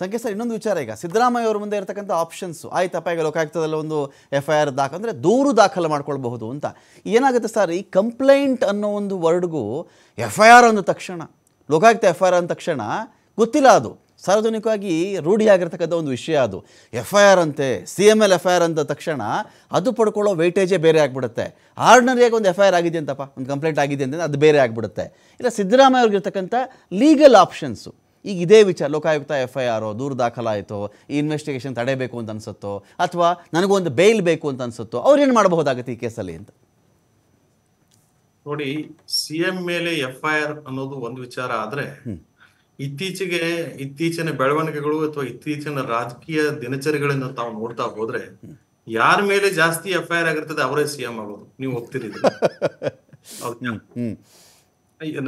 ಸಂಖ್ಯೆ ಸರ್ ಇನ್ನೊಂದು ವಿಚಾರ ಈಗ ಸಿದ್ದರಾಮಯ್ಯ ಅವರ ಮುಂದೆ ಇರತಕ್ಕಂಥ ಆಪ್ಷನ್ಸು ಆಯ್ತಪ್ಪ ಈಗ ಲೋಕಾಯುಕ್ತದಲ್ಲಿ ಒಂದು ಎಫ್ ಐ ಆರ್ ಅಂದರೆ ದೂರು ದಾಖಲು ಮಾಡ್ಕೊಳ್ಬಹುದು ಅಂತ ಏನಾಗುತ್ತೆ ಸರ್ ಈ ಕಂಪ್ಲೇಂಟ್ ಅನ್ನೋ ಒಂದು ವರ್ಡ್ಗೂ ಎಫ್ ಐ ಆರ್ ಅಂದ ತಕ್ಷಣ ಲೋಕಾಯುಕ್ತ ಎಫ್ ಐ ಆರ್ ಅಂದ ತಕ್ಷಣ ಗೊತ್ತಿಲ್ಲ ಅದು ಸಾರ್ವಜನಿಕವಾಗಿ ರೂಢಿಯಾಗಿರ್ತಕ್ಕಂಥ ಒಂದು ವಿಷಯ ಅದು ಎಫ್ ಐ ಆರ್ ಅಂತೆ C M L F I R ಅಂದ ತಕ್ಷಣ ಅದು ಪಡ್ಕೊಳ್ಳೋ ವೈಟೇಜೇ ಬೇರೆ ಆಗಿಬಿಡುತ್ತೆ ಆರ್ಡಿನರಿಯಾಗಿ ಒಂದು ಎಫ್ ಐ ಆರ್ ಆಗಿದೆ ಅಂತಪ್ಪ ಒಂದು ಕಂಪ್ಲೇಂಟ್ ಆಗಿದೆ ಅಂತಂದ್ರೆ ಅದು ಬೇರೆ ಆಗಿಬಿಡುತ್ತೆ ಇಲ್ಲ ಸಿದ್ದರಾಮಯ್ಯ ಅವ್ರಿಗಿರ್ತಕ್ಕಂಥ ಲೀಗಲ್ ಆಪ್ಷನ್ಸು ಈಗ ಇದೇ ವಿಚಾರ ಲೋಕಾಯುಕ್ತ ಎಫ್ ಐ ಆರೋ ದೂರು ದಾಖಲಾಯಿತು ಈ ಇನ್ವೆಸ್ಟಿಗೇಷನ್ ತಡೆಯಬೇಕು ಅಂತ ಅನಿಸುತ್ತೋ ಅಥವಾ ನನಗೊಂದು ಬೇಲ್ ಬೇಕು ಅಂತ ಅನಿಸುತ್ತೋ ಅವ್ರೇನು ಮಾಡಬಹುದಾಗುತ್ತೆ ಈ ಕೇಸಲ್ಲಿ ಅಂತ ನೋಡಿ ಸಿ ಎಂ ಮೇಲೆ ಎಫ್ ಐ ಆರ್ ಅನ್ನೋದು ಒಂದು ವಿಚಾರ ಆದರೆ ಇತ್ತೀಚೆಗೆ ಇತ್ತೀಚಿನ ಬೆಳವಣಿಗೆಗಳು ಅಥವಾ ಇತ್ತೀಚಿನ ರಾಜಕೀಯ ದಿನಚರಿಗಳನ್ನು ತಾವು ನೋಡ್ತಾ ಹೋದ್ರೆ ಯಾರ ಮೇಲೆ ಜಾಸ್ತಿ ಎಫ್ ಐ ಆರ್ ಆಗಿರ್ತದೆ ಅವರೇ ಸಿ ಎಂ ಆಗೋದು ನೀವು ಹೋಗ್ತಿರಿ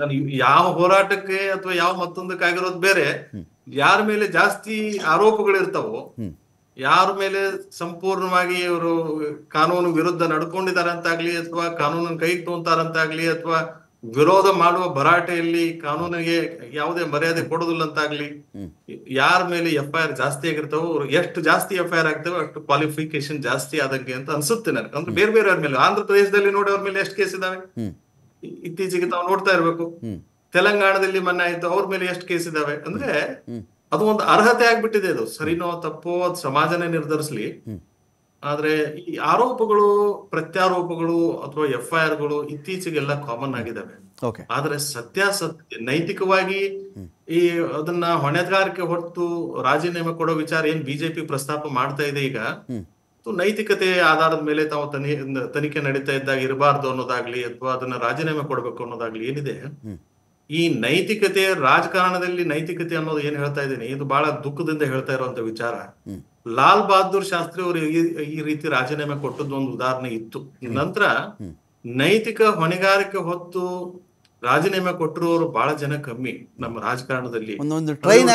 ನಾನು ಯಾವ ಹೋರಾಟಕ್ಕೆ ಅಥವಾ ಯಾವ ಮತ್ತೊಂದಕ್ಕಾಗಿರೋದು ಬೇರೆ ಯಾರ ಮೇಲೆ ಜಾಸ್ತಿ ಆರೋಪಗಳಿರ್ತಾವೋ ಯಾರ ಮೇಲೆ ಸಂಪೂರ್ಣವಾಗಿ ಅವರು ಕಾನೂನು ವಿರುದ್ಧ ನಡ್ಕೊಂಡಿದ್ದಾರೆ ಅಂತಾಗ್ಲಿ ಅಥವಾ ಕಾನೂನನ್ನು ಕೈ ತೋಂತಾರಂತಾಗ್ಲಿ ಅಥವಾ ವಿರೋಧ ಮಾಡುವ ಭರಾಟೆಯಲ್ಲಿ ಕಾನೂನಿಗೆ ಯಾವುದೇ ಮರ್ಯಾದೆ ಕೊಡೋದಿಲ್ಲ ಅಂತಾಗ್ಲಿ ಯಾರ ಮೇಲೆ ಎಫ್ ಜಾಸ್ತಿ ಆಗಿರ್ತಾವೋ ಎಷ್ಟು ಜಾಸ್ತಿ ಎಫ್ ಐ ಅಷ್ಟು ಕ್ವಾಲಿಫಿಕೇಶನ್ ಜಾಸ್ತಿ ಆದಂಗೆ ಅಂತ ಅನ್ಸುತ್ತೆ ನನಗೆ ಅಂದ್ರೆ ಬೇರೆ ಬೇರೆ ಅವ್ರ ಮೇಲೆ ಆಂಧ್ರ ಪ್ರದೇಶದಲ್ಲಿ ನೋಡಿ ಅವ್ರ ಮೇಲೆ ಎಷ್ಟು ಕೇಸ್ ಇದಾವೆ ಇತ್ತೀಚೆಗೆ ತಾವು ನೋಡ್ತಾ ಇರ್ಬೇಕು ತೆಲಂಗಾಣದಲ್ಲಿ ಮೊನ್ನೆ ಆಯ್ತು ಅವ್ರ ಮೇಲೆ ಎಷ್ಟು ಕೇಸ್ ಇದಾವೆ ಅಂದ್ರೆ ಅದು ಒಂದು ಅರ್ಹತೆ ಆಗ್ಬಿಟ್ಟಿದೆ ಅದು ಸರಿನೋ ತಪ್ಪೋ ಅದು ಸಮಾಜನೇ ನಿರ್ಧರಿಸ್ಲಿ ಆದ್ರೆ ಈ ಆರೋಪಗಳು ಪ್ರತ್ಯಾರೋಪಗಳು ಅಥವಾ ಎಫ್ ಐ ಆರ್ ಗಳು ಇತ್ತೀಚೆಗೆಲ್ಲ ಕಾಮನ್ ಆಗಿದ್ದಾವೆ ಆದ್ರೆ ಸತ್ಯಾಸತ್ಯ ನೈತಿಕವಾಗಿ ಈ ಅದನ್ನ ಹೊಣೆಗಾರಿಕೆ ಹೊರತು ರಾಜೀನಾಮೆ ಕೊಡೋ ವಿಚಾರ ಏನ್ ಬಿಜೆಪಿ ಪ್ರಸ್ತಾಪ ಮಾಡ್ತಾ ಇದೆ ಈಗ ನೈತಿಕತೆ ಆಧಾರದ ಮೇಲೆ ತಾವು ತನಿ ತನಿಖೆ ನಡೀತಾ ಇದ್ದಾಗ ಇರಬಾರ್ದು ಅನ್ನೋದಾಗ್ಲಿ ಅಥವಾ ಅದನ್ನ ರಾಜೀನಾಮೆ ಕೊಡಬೇಕು ಅನ್ನೋದಾಗ್ಲಿ ಏನಿದೆ ಈ ನೈತಿಕತೆ ರಾಜಕಾರಣದಲ್ಲಿ ನೈತಿಕತೆ ಅನ್ನೋದು ಏನ್ ಹೇಳ್ತಾ ಇದ್ದೀನಿ ಇದು ಬಹಳ ದುಃಖದಿಂದ ಹೇಳ್ತಾ ಇರುವಂತ ವಿಚಾರ ಲಾಲ್ ಬಹದ್ದೂರ್ ಶಾಸ್ತ್ರಿ ಅವರು ಈ ರೀತಿ ರಾಜೀನಾಮೆ ಕೊಟ್ಟದ್ದು ಒಂದು ಉದಾಹರಣೆ ಇತ್ತು ನಂತರ ನೈತಿಕ ಹೊಣೆಗಾರಿಕೆ ಹೊತ್ತು ರಾಜೀನಾಮೆ ಕೊಟ್ಟಿರೋರು ಬಹಳ ಜನ ಕಮ್ಮಿ ನಮ್ಮ ರಾಜಕಾರಣದಲ್ಲಿ ಒಂದೊಂದು ಟ್ರೈನ್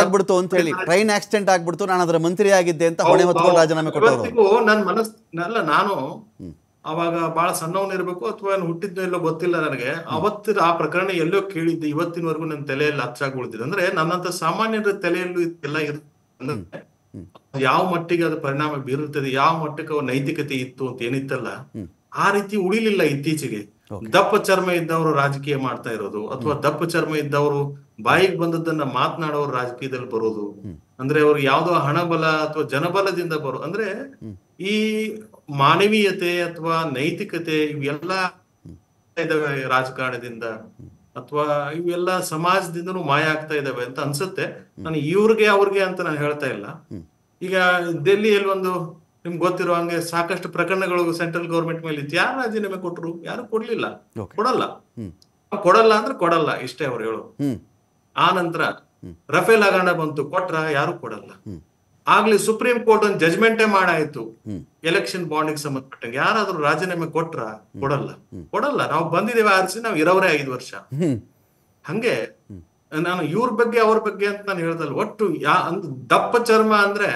ಆಗ್ಬಿಡ್ತು ಅಂತ ಹೇಳಿ ಟ್ರೈನ್ ಆಕ್ಸಿಡೆಂಟ್ ಆಗ್ಬಿಡ್ತು ನಾನು ಅದರ ಮಂತ್ರಿ ಆಗಿದ್ದೆ ಅಂತ ಹೊಣೆ ರಾಜೀನಾಮೆ ಕೊಟ್ಟರು ನನ್ನ ಮನಸ್ಸಲ್ಲ ನಾನು ಅವಾಗ ಬಹಳ ಇರಬೇಕು ಅಥವಾ ಹುಟ್ಟಿದ್ನೋ ಇಲ್ಲೋ ಗೊತ್ತಿಲ್ಲ ನನಗೆ ಅವತ್ತಿನ ಆ ಪ್ರಕರಣ ಎಲ್ಲೋ ಕೇಳಿದ್ದೆ ಇವತ್ತಿನವರೆಗೂ ನನ್ನ ತಲೆಯಲ್ಲಿ ಹಚ್ಚಾಗಿ ಅಂದ್ರೆ ನನ್ನಂತ ಸಾಮಾನ್ಯರ ತಲೆಯಲ್ಲೂ ಇದೆಲ್ಲ ಇರುತ್ತೆ ಯಾವ ಮಟ್ಟಿಗೆ ಅದು ಪರಿಣಾಮ ಬೀರುತ್ತದೆ ಯಾವ ಮಟ್ಟಕ್ಕೆ ನೈತಿಕತೆ ಇತ್ತು ಅಂತ ಏನಿತ್ತಲ್ಲ ಆ ರೀತಿ ಉಳಿಲಿಲ್ಲ ಇತ್ತೀಚೆಗೆ ದಪ್ಪ ಚರ್ಮ ಇದ್ದವರು ರಾಜಕೀಯ ಮಾಡ್ತಾ ಇರೋದು ಅಥವಾ ದಪ್ಪ ಚರ್ಮ ಇದ್ದವರು ಬಾಯಿಗೆ ಬಂದದ್ದನ್ನ ಮಾತನಾಡೋರು ರಾಜಕೀಯದಲ್ಲಿ ಬರೋದು ಅಂದ್ರೆ ಅವ್ರಿಗೆ ಯಾವ್ದೋ ಹಣಬಲ ಅಥವಾ ಜನಬಲದಿಂದ ಬರೋ ಅಂದ್ರೆ ಈ ಮಾನವೀಯತೆ ಅಥವಾ ನೈತಿಕತೆ ಇವೆಲ್ಲ ಇದಾವೆ ರಾಜಕಾರಣದಿಂದ ಅಥವಾ ಇವೆಲ್ಲ ಸಮಾಜದಿಂದನೂ ಮಾಯ ಆಗ್ತಾ ಇದಾವೆ ಅಂತ ಅನ್ಸುತ್ತೆ ನಾನು ಇವ್ರಿಗೆ ಅವ್ರಿಗೆ ಅಂತ ನಾನು ಹೇಳ್ತಾ ಇಲ್ಲ ಈಗ ಡೆಲ್ಲಿಯಲ್ಲಿ ಒಂದು ನಿಮ್ಗೆ ಗೊತ್ತಿರೋ ಹಂಗೆ ಸಾಕಷ್ಟು ಪ್ರಕರಣಗಳು ಸೆಂಟ್ರಲ್ ಗೌರ್ಮೆಂಟ್ ಮೇಲೆ ಇತ್ತು ಯಾರು ರಾಜೀನಾಮೆ ಕೊಟ್ಟರು ಯಾರು ಕೊಡ್ಲಿಲ್ಲ ಕೊಡಲ್ಲ ಕೊಡಲ್ಲ ಅಂದ್ರೆ ಕೊಡಲ್ಲ ಇಷ್ಟೇ ಅವ್ರು ಹೇಳು ಆ ನಂತರ ರಫೇಲ್ ಹಗರಣ ಬಂತು ಕೊಟ್ರ ಯಾರು ಕೊಡಲ್ಲ ಆಗ್ಲಿ ಸುಪ್ರೀಂ ಕೋರ್ಟ್ ಒಂದು ಜಜ್ಮೆಂಟೇ ಮಾಡಾಯ್ತು ಎಲೆಕ್ಷನ್ ಬಾಂಡಿಗೆ ಸಂಬಂಧಪಟ್ಟಂಗೆ ಯಾರಾದ್ರೂ ರಾಜೀನಾಮೆ ಕೊಟ್ರ ಕೊಡಲ್ಲ ಕೊಡಲ್ಲ ನಾವು ಬಂದಿದ್ದೇವೆ ಆರಿಸಿ ನಾವು ಇರೋರೇ ಐದು ವರ್ಷ ಹಂಗೆ ನಾನು ಇವ್ರ ಬಗ್ಗೆ ಅವ್ರ ಬಗ್ಗೆ ಅಂತ ನಾನು ಹೇಳ್ದಲ್ಲ ಒಟ್ಟು ಯಾ ಅಂದ್ ದಪ್ಪ ಚರ್ಮ ಅಂದ್ರೆ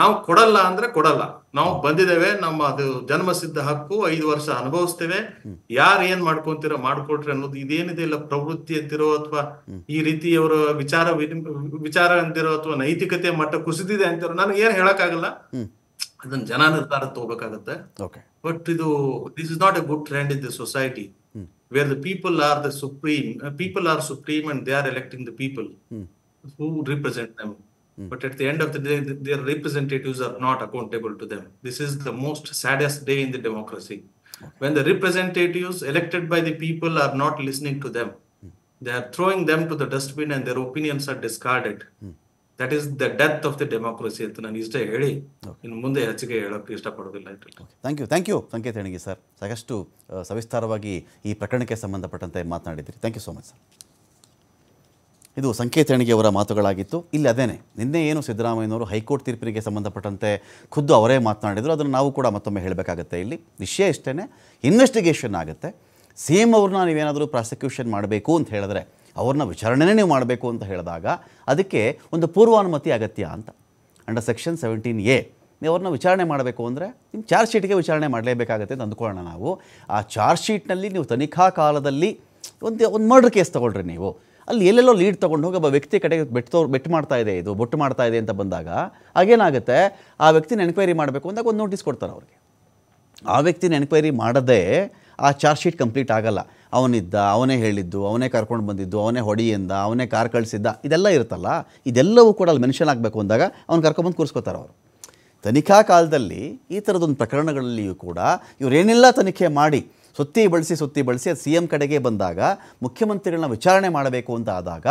ನಾವು ಕೊಡಲ್ಲ ಅಂದ್ರೆ ಕೊಡಲ್ಲ ನಾವು ಬಂದಿದ್ದೇವೆ ನಮ್ಮ ಅದು ಜನ್ಮಸಿದ್ಧ ಹಕ್ಕು ಐದು ವರ್ಷ ಅನುಭವಿಸ್ತೇವೆ ಯಾರು ಏನ್ ಮಾಡ್ಕೊಂತೀರ ಮಾಡ್ಕೊಟ್ರಿ ಅನ್ನೋದು ಇದೇನಿದೆ ಇಲ್ಲ ಪ್ರವೃತ್ತಿ ಅಂತಿರೋ ಅಥವಾ ಈ ರೀತಿ ಅವರ ವಿಚಾರ ವಿಚಾರ ಅಂತಿರೋ ಅಥವಾ ನೈತಿಕತೆ ಮಟ್ಟ ಕುಸಿದಿದೆ ಅಂತಿರೋ ನಾನು ಏನ್ ಹೇಳಕ್ ಆಗಲ್ಲ ಅದನ್ನ ಜನ ನಿರ್ಧಾರ ತಗೋಬೇಕಾಗತ್ತೆ ಬಟ್ ಇದು this is not a good trend in the society mm. where the people are the supreme. Uh, people are supreme and they are electing the people mm. who represent them. Mm. But at the end of the day, their representatives are not accountable to them. This is the most saddest day in the democracy. Okay. When the representatives elected by the people are not listening to them, hmm. they are throwing them to the dustbin and their opinions are discarded. Hmm. That is the death of the democracy ಅಂತ ನಾನು ಇಷ್ಟೇ ಹೇಳಿ ಇನ್ನು ಮುಂದೆ ಹೆಚ್ಚಿಗೆ ಹೇಳೋಕ್ಕೆ ಇಷ್ಟಪಡೋದಿಲ್ಲ thank you thank you ಸಂಕೇತ ಹೇಳಿ ಸರ್ ಸಾಕಷ್ಟು ಸವಿಸ್ತಾರವಾಗಿ ಈ ಪ್ರಕರಣಕ್ಕೆ ಸಂಬಂಧಪಟ್ಟಂತೆ ಮಾತನಾಡಿದ್ರಿ thank you so much sir ಇದು ಸಂಕೇತ ಅವರ ಮಾತುಗಳಾಗಿತ್ತು ಇಲ್ಲಿ ಅದೇನೆ ನಿನ್ನೆ ಏನು ಸಿದ್ದರಾಮಯ್ಯನವರು ಹೈಕೋರ್ಟ್ ತೀರ್ಪಿನಿಗೆ ಸಂಬಂಧಪಟ್ಟಂತೆ ಖುದ್ದು ಅವರೇ ಮಾತನಾಡಿದರು ಅದನ್ನು ನಾವು ಕೂಡ ಮತ್ತೊಮ್ಮೆ ಹೇಳಬೇಕಾಗುತ್ತೆ ಇಲ್ಲಿ ವಿಷಯ ಇಷ್ಟೇ ಇನ್ವೆಸ್ಟಿಗೇಷನ್ ಆಗುತ್ತೆ ಸಿ ಎಂ ಅವ್ರನ್ನ ನೀವೇನಾದರೂ ಪ್ರಾಸಿಕ್ಯೂಷನ್ ಮಾಡಬೇಕು ಅಂತ ಹೇಳಿದ್ರೆ ಅವ್ರನ್ನ ವಿಚಾರಣೆನೇ ನೀವು ಮಾಡಬೇಕು ಅಂತ ಹೇಳಿದಾಗ ಅದಕ್ಕೆ ಒಂದು ಪೂರ್ವಾನುಮತಿ ಅಗತ್ಯ ಅಂತ ಅಂಡರ್ ಸೆಕ್ಷನ್ ಸೆವೆಂಟೀನ್ ಎ ನೀವು ಅವ್ರನ್ನ ವಿಚಾರಣೆ ಮಾಡಬೇಕು ಅಂದರೆ ನಿಮ್ಮ ಚಾರ್ಜ್ ಶೀಟ್ಗೆ ವಿಚಾರಣೆ ಮಾಡಲೇಬೇಕಾಗತ್ತೆ ಅಂತ ಅಂದ್ಕೊಳ್ಳೋಣ ನಾವು ಆ ಚಾರ್ಜ್ ಶೀಟ್ನಲ್ಲಿ ನೀವು ತನಿಖಾ ಕಾಲದಲ್ಲಿ ಒಂದು ಒಂದು ಮರ್ಡರ್ ಕೇಸ್ ತೊಗೊಳ್ರಿ ನೀವು ಅಲ್ಲಿ ಎಲ್ಲೆಲ್ಲೋ ಲೀಡ್ ತೊಗೊಂಡು ಹೋಗಿ ಒಬ್ಬ ವ್ಯಕ್ತಿ ಕಡೆಗೆ ಬೆಟ್ಟು ಬೆಟ್ಟು ಮಾಡ್ತಾ ಇದೆ ಇದು ಬೊಟ್ಟು ಮಾಡ್ತಾ ಇದೆ ಅಂತ ಬಂದಾಗ ಆಗೇನಾಗುತ್ತೆ ಆ ವ್ಯಕ್ತಿನ ಎನ್ಕ್ವೈರಿ ಮಾಡಬೇಕು ಅಂದಾಗ ಒಂದು ನೋಟಿಸ್ ಕೊಡ್ತಾರೆ ಅವ್ರಿಗೆ ಆ ವ್ಯಕ್ತಿನ ಎನ್ಕ್ವೈರಿ ಮಾಡದೇ ಆ ಚಾರ್ಜ್ ಶೀಟ್ ಕಂಪ್ಲೀಟ್ ಆಗಲ್ಲ ಅವನಿದ್ದ ಅವನೇ ಹೇಳಿದ್ದು ಅವನೇ ಕರ್ಕೊಂಡು ಬಂದಿದ್ದು ಅವನೇ ಹೊಡಿಯಿಂದ ಅವನೇ ಕಾರ್ ಕಳಿಸಿದ್ದ ಇದೆಲ್ಲ ಇರುತ್ತಲ್ಲ ಇದೆಲ್ಲವೂ ಕೂಡ ಅಲ್ಲಿ ಮೆನ್ಷನ್ ಆಗಬೇಕು ಅಂದಾಗ ಅವ್ನು ಕರ್ಕೊಂಬಂದು ಕೂರಿಸ್ಕೋತಾರೆ ಅವರು ತನಿಖಾ ಕಾಲದಲ್ಲಿ ಈ ಥರದೊಂದು ಪ್ರಕರಣಗಳಲ್ಲಿಯೂ ಕೂಡ ಇವರೇನೆಲ್ಲ ತನಿಖೆ ಮಾಡಿ ಸುತ್ತಿ ಬಳಸಿ ಸುತ್ತಿ ಬಳಸಿ ಅದು ಸಿ ಎಂ ಕಡೆಗೆ ಬಂದಾಗ ಮುಖ್ಯಮಂತ್ರಿಗಳನ್ನ ವಿಚಾರಣೆ ಮಾಡಬೇಕು ಅಂತ ಆದಾಗ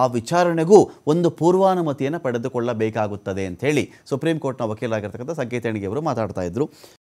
ಆ ವಿಚಾರಣೆಗೂ ಒಂದು ಪೂರ್ವಾನುಮತಿಯನ್ನು ಪಡೆದುಕೊಳ್ಳಬೇಕಾಗುತ್ತದೆ ಅಂಥೇಳಿ ಸುಪ್ರೀಂ ಕೋರ್ಟ್ನ ವಕೀಲರಾಗಿರ್ತಕ್ಕಂಥ ಸಂಕೇತ ಅವರು ಮಾತಾಡ್ತಾ ಇದ್ದರು